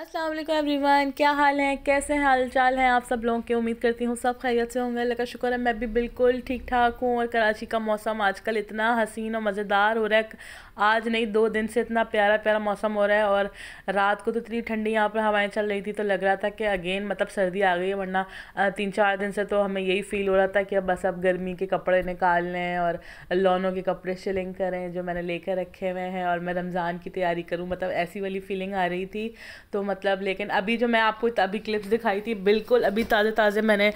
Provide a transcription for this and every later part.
Aslam everyone क्या हाल है कैसे हाल चाल हैं आप सब लोगों की उम्मीद करती हूँ सब खैरियत से होंगे अल्लाह का शुक्र है मैं भी बिल्कुल ठीक ठाक हूँ और कराची का मौसम आजकल इतना हसीन और मज़ेदार हो रहा है आज नहीं दो दिन से इतना प्यारा प्यारा मौसम हो रहा है और रात को तो इतनी ठंडी यहाँ पर हवाएं चल रही थी तो लग रहा था कि अगेन मतलब सर्दी आ गई है वरना तीन चार दिन से तो हमें यही फ़ील हो रहा था कि अब बस अब गर्मी के कपड़े निकाल लें और लोनों के कपड़े शिलिंग करें जो मैंने लेकर रखे हुए हैं और मैं रमज़ान की तैयारी करूँ मतलब ऐसी वाली फीलिंग आ रही थी तो मतलब लेकिन अभी जो मैं आपको अभी क्लिप्स दिखाई थी बिल्कुल अभी ताज़े ताज़े मैंने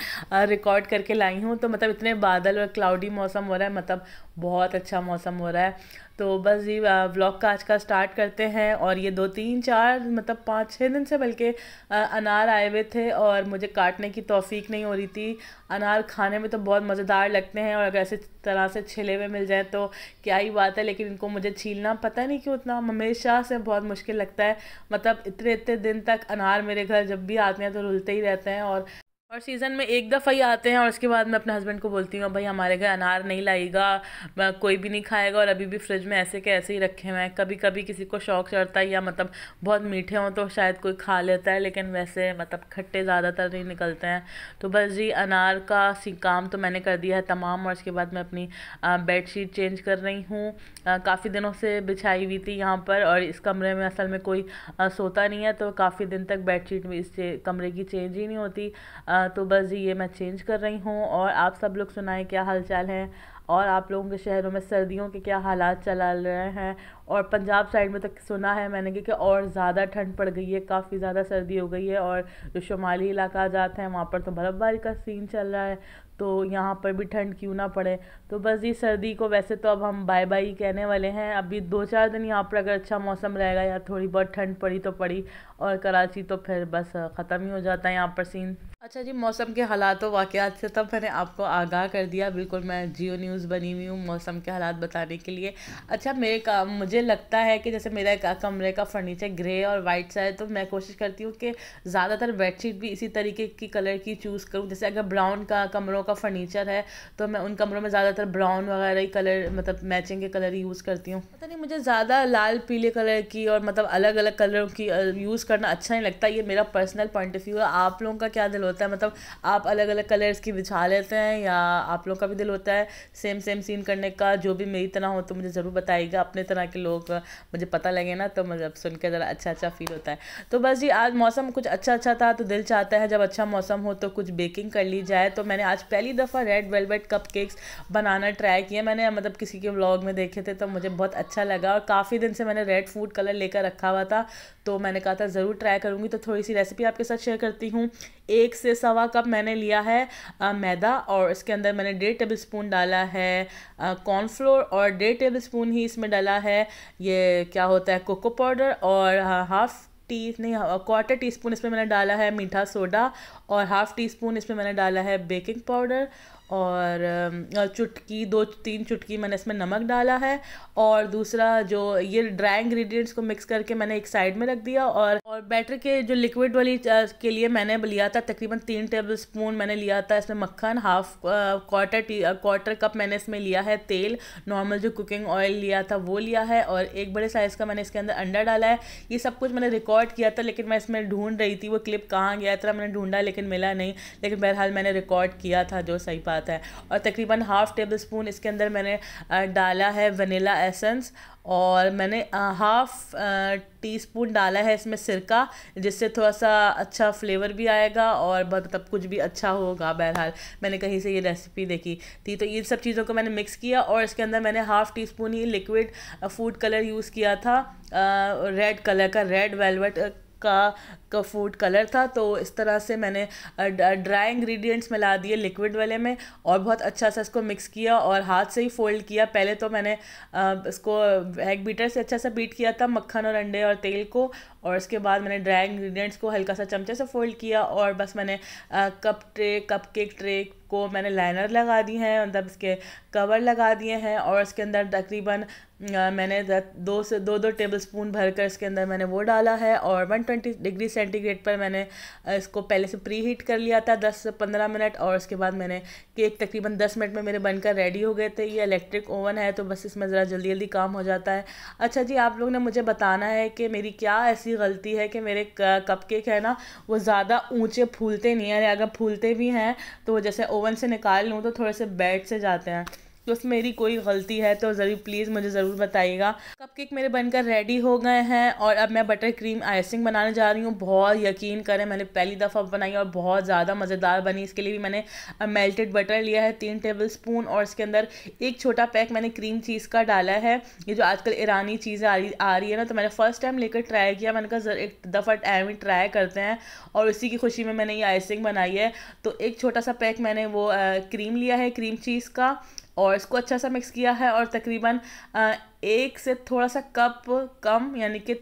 रिकॉर्ड करके लाई हूँ तो मतलब इतने बादल और क्लाउडी मौसम हो रहा है मतलब बहुत अच्छा मौसम हो रहा है तो बस जी व्लॉग का आज का स्टार्ट करते हैं और ये दो तीन चार मतलब पाँच छः दिन से बल्कि अनार आए हुए थे और मुझे काटने की तोफीक नहीं हो रही थी अनार खाने में तो बहुत मज़ेदार लगते हैं और अगर ऐसे तरह से छिले हुए मिल जाए तो क्या ही बात है लेकिन इनको मुझे छीलना पता नहीं क्यों उतना हमेशा से बहुत मुश्किल लगता है मतलब इतने इतने दिन तक अनार मेरे घर जब भी आते हैं तो रुलते ही रहते हैं और और सीज़न में एक दफ़ा ही आते हैं और उसके बाद मैं अपने हस्बैंड को बोलती हूँ भाई हमारे घर अनार नहीं लाएगा कोई भी नहीं खाएगा और अभी भी फ्रिज में ऐसे के ऐसे ही रखे हुए हैं कभी कभी किसी को शौक चढ़ता है या मतलब बहुत मीठे हों तो शायद कोई खा लेता है लेकिन वैसे मतलब खट्टे ज़्यादातर नहीं निकलते हैं तो बस जी अनार का काम तो मैंने कर दिया है तमाम और उसके बाद मैं अपनी बेड शीट चेंज कर रही हूँ काफ़ी दिनों से बिछाई हुई थी यहाँ पर और इस कमरे में असल में कोई सोता नहीं है तो काफ़ी दिन तक बेड शीट इस कमरे की चेंज ही नहीं होती हाँ, तो बस जी ये मैं चेंज कर रही हूँ और आप सब लोग सुनाएं क्या हालचाल है और आप लोगों के शहरों में सर्दियों के क्या हालात चला रहे हैं और पंजाब साइड में तक तो सुना है मैंने कि, कि और ज़्यादा ठंड पड़ गई है काफ़ी ज़्यादा सर्दी हो गई है और जो शुमाली इलाका जाते हैं वहाँ पर तो बर्फ़बारी का सीन चल रहा है तो यहाँ पर भी ठंड क्यों ना पड़े तो बस ये सर्दी को वैसे तो अब हम बाय बाय कहने वाले हैं अभी दो चार दिन यहाँ पर अगर अच्छा मौसम रहेगा या थोड़ी बहुत ठंड पड़ी तो पड़ी और कराची तो फिर बस ख़त्म ही हो जाता है यहाँ पर सीन अच्छा जी मौसम के हालात व वाक़ात से तब तो मैंने आपको आगाह कर दिया बिल्कुल मैं जियो न्यूज़ बनी हुई हूँ मौसम के हालात बताने के लिए अच्छा मेरे का मुझे लगता है कि जैसे मेरा कमरे का फर्नीचर ग्रे और वाइट सा है तो मैं कोशिश करती हूँ कि ज़्यादातर बेडशीट भी इसी तरीके की कलर की चूज़ करूँ जैसे अगर ब्राउन का कमरों का फर्नीचर है तो मैं उन कमरों में ज़्यादातर ब्राउन वगैरह ही कलर मतलब मैचिंग के कलर यूज़ करती हूँ पता नहीं मुझे ज़्यादा लाल पीले कलर की और मतलब अलग अलग कलरों की यूज़ करना अच्छा नहीं लगता ये मेरा पर्सनल पॉइंट ऑफ व्यू है आप लोगों का क्या दिल होता होता है मतलब आप अलग अलग कलर्स की बिछा लेते हैं या आप लोग का भी दिल होता है सेम सेम सीन करने का जो भी मेरी तरह हो तो मुझे ज़रूर बताइएगा अपने तरह के लोग मुझे पता लगे ना तो मतलब सुन के ज़रा अच्छा अच्छा फील होता है तो बस जी आज मौसम कुछ अच्छा अच्छा था तो दिल चाहता है जब अच्छा मौसम हो तो कुछ बेकिंग कर ली जाए तो मैंने आज पहली दफ़ा रेड वेलवेट कप केक्स बनाना ट्राई किया मैंने मतलब किसी के ब्लॉग में देखे थे तो मुझे बहुत अच्छा लगा और काफ़ी दिन से मैंने रेड फूड कलर लेकर रखा हुआ था तो मैंने कहा था ज़रूर ट्राई करूँगी तो थोड़ी सी रेसिपी आपके साथ शेयर करती हूँ एक से से सवा कप मैंने लिया है आ, मैदा और इसके अंदर मैंने डेढ़ टेबल स्पून डाला है कॉर्नफ्लोर और डेढ़ टेबल स्पून ही इसमें डाला है ये क्या होता है कोको पाउडर और हाफ़ टी नहीं क्वार्टर टी स्पून इसमें मैंने डाला है मीठा सोडा और हाफ़ टी स्पून इसमें मैंने डाला है बेकिंग पाउडर और चुटकी दो तीन चुटकी मैंने इसमें नमक डाला है और दूसरा जो ये ड्राई इंग्रेडिएंट्स को मिक्स करके मैंने एक साइड में रख दिया और और बैटर के जो लिक्विड वाली के लिए मैंने लिया था तकरीबन तीन टेबल स्पून मैंने लिया था इसमें मक्खन half quarter tea quarter cup मैंने इसमें लिया है तेल नॉर्मल जो कुकिंग ऑयल लिया था वो लिया है और एक बड़े साइज़ का मैंने इसके अंदर अंडा डाला है ये सब कुछ मैंने रिकॉर्ड किया था लेकिन मैं इसमें ढूंढ रही थी वो क्लिप कहाँ गया था मैंने ढूंढा लेकिन मिला नहीं लेकिन बहरहाल मैंने रिकॉर्ड किया था जो सही पा आता है और तकरीबन हाफ़ टेबल स्पून इसके अंदर मैंने डाला है वनीला एसेंस और मैंने हाफ़ टी स्पून डाला है इसमें सिरका जिससे थोड़ा सा अच्छा फ्लेवर भी आएगा और मतलब कुछ भी अच्छा होगा बहरहाल मैंने कहीं से ये रेसिपी देखी थी तो ये सब चीज़ों को मैंने मिक्स किया और इसके अंदर मैंने हाफ़ टी स्पून ही लिक्विड फूड कलर यूज़ किया था रेड कलर का रेड वेलवेट का का फूड कलर था तो इस तरह से मैंने ड्राई इंग्रेडिएंट्स मिला दिए लिक्विड वाले में और बहुत अच्छा सा इसको मिक्स किया और हाथ से ही फोल्ड किया पहले तो मैंने इसको एग बीटर से अच्छा सा बीट किया था मक्खन और अंडे और तेल को और उसके बाद मैंने ड्राई इंग्रेडिएंट्स को हल्का सा चमचे से फोल्ड किया और बस मैंने cup tray cupcake tray को मैंने लाइनर लगा दी हैं मतलब इसके कवर लगा दिए हैं और इसके अंदर तकरीबन मैंने दो से दो दो टेबल स्पून भर कर इसके अंदर मैंने वो डाला है और 120 डिग्री सेंटीग्रेड पर मैंने इसको पहले से प्री हीट कर लिया था 10 से 15 मिनट और उसके बाद मैंने केक तकरीबन 10 मिनट में मेरे बनकर रेडी हो गए थे ये इलेक्ट्रिक ओवन है तो बस इसमें ज़रा जल्दी जल्दी काम हो जाता है अच्छा जी आप लोग ने मुझे बताना है कि मेरी क्या ऐसी मेरी गलती है कि मेरे कप केक है ना वो ज़्यादा ऊंचे फूलते नहीं हैं अगर फूलते भी हैं तो जैसे ओवन से निकाल लूँ तो थोड़े से बैठ से जाते हैं उसमें मेरी कोई गलती है तो ज़रूर प्लीज़ मुझे ज़रूर बताइएगा कप केक मेरे बनकर रेडी हो गए हैं और अब मैं बटर क्रीम आइसिंग बनाने जा रही हूँ बहुत यकीन करें मैंने पहली दफ़ा बनाई और बहुत ज़्यादा मज़ेदार बनी इसके लिए भी मैंने मेल्टेड बटर लिया है तीन टेबल स्पून और इसके अंदर एक छोटा पैक मैंने क्रीम चीज़ का डाला है ये जो आजकल ईरानी चीज़ें आ रही आ रही है ना तो मैंने फ़र्स्ट टाइम लेकर ट्राई किया मैंने कहा एक दफ़ा टाइम ही ट्राई करते हैं और इसी की खुशी में मैंने ये आइसिंग बनाई है तो एक छोटा सा पैक मैंने वो क्रीम लिया है क्रीम चीज़ का और इसको अच्छा सा मिक्स किया है और तकरीबन एक से थोड़ा सा कप कम यानी कि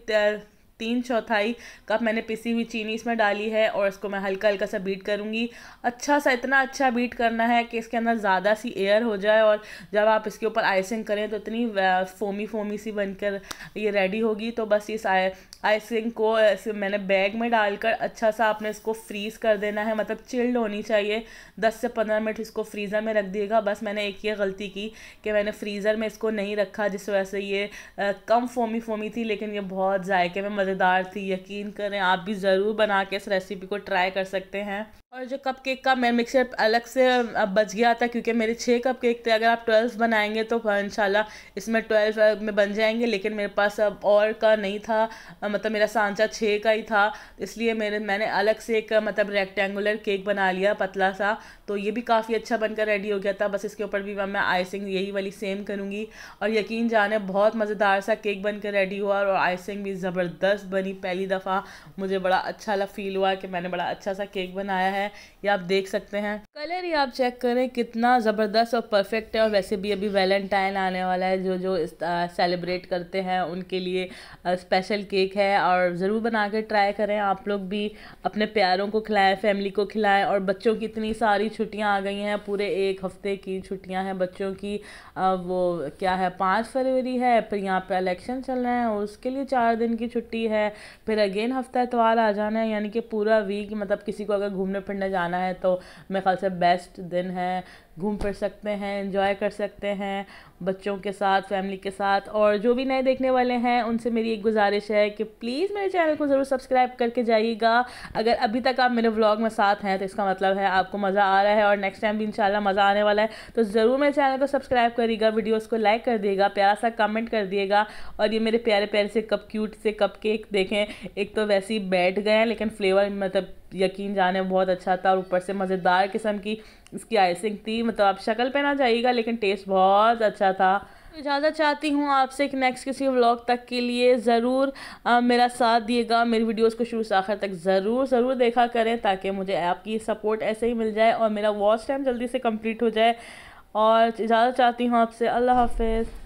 तीन चौथाई कप मैंने पिसी हुई चीनी इसमें डाली है और इसको मैं हल्का हल्का सा बीट करूँगी अच्छा सा इतना अच्छा बीट करना है कि इसके अंदर ज़्यादा सी एयर हो जाए और जब आप इसके ऊपर आइसिंग करें तो इतनी फोमी फोमी सी बनकर ये रेडी होगी तो बस इस आइसिंग को मैंने बैग में डालकर अच्छा सा आपने इसको फ्रीज़ कर देना है मतलब चिल्ड होनी चाहिए दस से पंद्रह मिनट इसको फ्रीज़र में रख दिएगा बस मैंने एक ये गलती की कि मैंने फ्रीज़र में इसको नहीं रखा जिस वजह से ये कम फोमी फोमी थी लेकिन ये बहुत जायके में मज़े मज़ेदार थी यकीन करें आप भी ज़रूर बना के इस रेसिपी को ट्राई कर सकते हैं और जो कप केक का मैं मिक्सर अलग से बच गया था क्योंकि मेरे छः कप केक थे अगर आप ट्वेल्व बनाएंगे तो हाँ, इन इसमें ट्वेल्व में बन जाएंगे लेकिन मेरे पास अब और का नहीं था मतलब मेरा सांचा छः का ही था इसलिए मेरे मैंने अलग से एक मतलब रेक्टेंगुलर केक बना लिया पतला सा तो ये भी काफ़ी अच्छा बनकर रेडी हो गया था बस इसके ऊपर भी मैं आइसिंग यही वाली सेम करूँगी और यकीन जाने बहुत मज़ेदार सा केक बनकर रेडी हुआ और आइसिंग भी ज़बरदस्त ज़बरदस्त बनी पहली दफ़ा मुझे बड़ा अच्छा लग फील हुआ कि मैंने बड़ा अच्छा सा केक बनाया है ये आप देख सकते हैं कलर ही आप चेक करें कितना ज़बरदस्त और परफेक्ट है और वैसे भी अभी वैलेंटाइन आने वाला है जो जो सेलिब्रेट करते हैं उनके लिए स्पेशल केक है और ज़रूर बना के ट्राई करें आप लोग भी अपने प्यारों को खिलाएं फैमिली को खिलाएं और बच्चों की इतनी सारी छुट्टियाँ आ गई हैं पूरे एक हफ्ते की छुट्टियाँ हैं बच्चों की वो क्या है पाँच फरवरी है फिर यहाँ पर इलेक्शन चल रहे हैं उसके लिए चार दिन की छुट्टी सकती है फिर अगेन हफ्ता एतवार आ जाना है यानी कि पूरा वीक मतलब किसी को अगर घूमने फिरने जाना है तो मेरे ख्याल से बेस्ट दिन है घूम फिर सकते हैं इन्जॉय कर सकते हैं बच्चों के साथ फैमिली के साथ और जो भी नए देखने वाले हैं उनसे मेरी एक गुजारिश है कि प्लीज़ मेरे चैनल को ज़रूर सब्सक्राइब करके जाइएगा अगर अभी तक आप मेरे व्लॉग में साथ हैं तो इसका मतलब है आपको मज़ा आ रहा है और नेक्स्ट टाइम भी इंशाल्लाह मज़ा आने वाला है तो ज़रूर मेरे चैनल को सब्सक्राइब करिएगा वीडियोज़ को लाइक कर दिएगा प्यारा सा कमेंट कर दिएगा और ये मेरे प्यारे प्यारे से कप क्यूट से कप केक देखें एक तो वैसे ही बैठ गए हैं लेकिन फ्लेवर मतलब यकीन जाने बहुत अच्छा था और ऊपर से मज़ेदार किस्म की इसकी आइसिंग थी मतलब आप शक्ल पे ना जाइएगा लेकिन टेस्ट बहुत अच्छा था तो इजाज़त चाहती हूँ आपसे कि नेक्स्ट किसी व्लॉग तक के लिए ज़रूर मेरा साथ दिएगा मेरी वीडियोस को शुरू से आखिर तक ज़रूर ज़रूर देखा करें ताकि मुझे आपकी सपोर्ट ऐसे ही मिल जाए और मेरा वॉच टाइम जल्दी से कंप्लीट हो जाए और इजाज़त चाहती हूँ आपसे अल्लाह हाफिज़